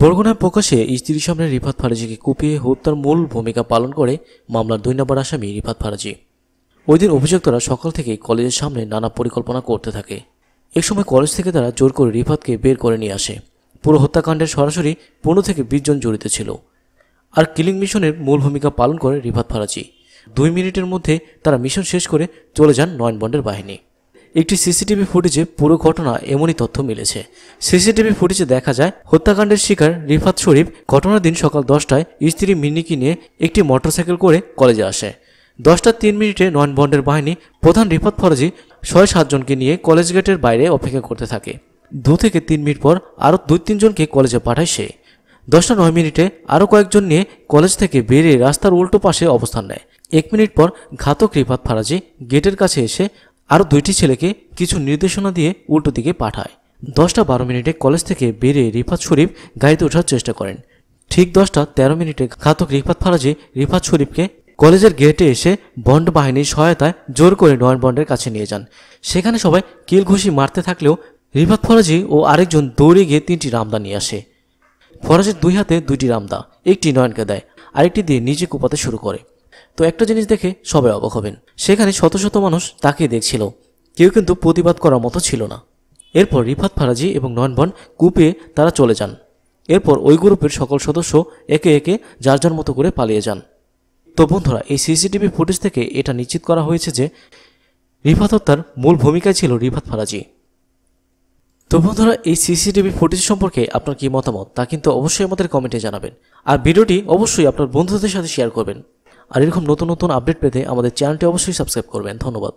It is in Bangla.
বরগুনায় প্রকাশে স্ত্রীর সামনে রিফাত ফারাজিকে কুপিয়ে হত্যার মূল ভূমিকা পালন করে মামলার দুই নম্বর আসামি রিফাত ফারাজি ওই দিন অভিযুক্তরা সকাল থেকেই কলেজের সামনে নানা পরিকল্পনা করতে থাকে এক সময় কলেজ থেকে তারা জোর করে রিফাতকে বের করে নিয়ে আসে পুরো হত্যাকাণ্ডের সরাসরি পনেরো থেকে বিশ জন জড়িত ছিল আর কিলিং মিশনের মূল ভূমিকা পালন করে রিফাত ফারাজি দুই মিনিটের মধ্যে তারা মিশন শেষ করে চলে যান নয়ন বন্ডের বাহিনী একটি সিসিটিভি ফুটেজে পুরো ঘটনা এমনই তথ্য মিলেছে সিসিটিভি ফুটেজে দেখা যায় হত্যাকাণ্ডের শিকার রিফাত শরীফ ঘটনার দিন সকাল দশটায় স্ত্রী মিন্নিকে নিয়ে একটি মোটরসাইকেল করে কলেজে আসে দশটা তিন মিনিটে নয়ন বন্ডের বাহিনী প্রধান রিফাত ফরাজি ছয় সাতজনকে নিয়ে কলেজ গেটের বাইরে অপেক্ষা করতে থাকে দু থেকে তিন মিনিট পর আরও দুই তিনজনকে কলেজে পাঠায় সে দশটা নয় মিনিটে আরও কয়েকজন নিয়ে কলেজ থেকে বেরিয়ে রাস্তার উল্টো পাশে অবস্থান নেয় এক মিনিট পর ঘাতক রিফাত ফারাজি গেটের কাছে এসে আরও দুইটি ছেলেকে কিছু নির্দেশনা দিয়ে উল্টো দিকে পাঠায় দশটা বারো মিনিটে কলেজ থেকে বেরিয়ে রিফাত শরীফ গাড়িতে ওঠার চেষ্টা করেন ঠিক দশটা তেরো মিনিটে ঘাতক রিফাত ফারাজি রিফাত শরীফকে কলেজের গেটে এসে বন্ড বাহিনীর সহায়তায় জোর করে নয়ন বন্ডের কাছে নিয়ে যান সেখানে সবাই কিল ঘুষি মারতে থাকলেও রিফাত ফরাজি ও আরেকজন দৌড়ে গিয়ে তিনটি রামদা নিয়ে আসে ফরাজির দুই হাতে দুইটি রামদা একটি নয়নকে দেয় আরেকটি দিয়ে নিজে কোপাতে শুরু করে তো একটা জিনিস দেখে সবে অবাক হবেন সেখানে শত শত মানুষ তাকে দেখছিল কেউ কিন্তু প্রতিবাদ করার মতো ছিল না এরপর রিফাত ফারাজি এবং নয়নবন কুপে তারা চলে যান এরপর ওই গ্রুপের সকল সদস্য একে একে যার যার মতো করে পালিয়ে যান তো বন্ধুরা এই সিসিটিভি ফুটেজ থেকে এটা নিশ্চিত করা হয়েছে যে রিফাত হত্যার মূল ভূমিকায় ছিল রিফাত ফারাজি তো বন্ধুরা এই সিসিটিভি ফুটেজ সম্পর্কে আপনার কি মতামত তা কিন্তু অবশ্যই আমাদের কমেন্টে জানাবেন আর ভিডিওটি অবশ্যই আপনার বন্ধুদের সাথে শেয়ার করবেন আর এরকম নতুন নতুন আপডেট পেতে আমাদের চ্যানেলটি অবশ্যই সাবস্ক্রাইব করবেন ধন্যবাদ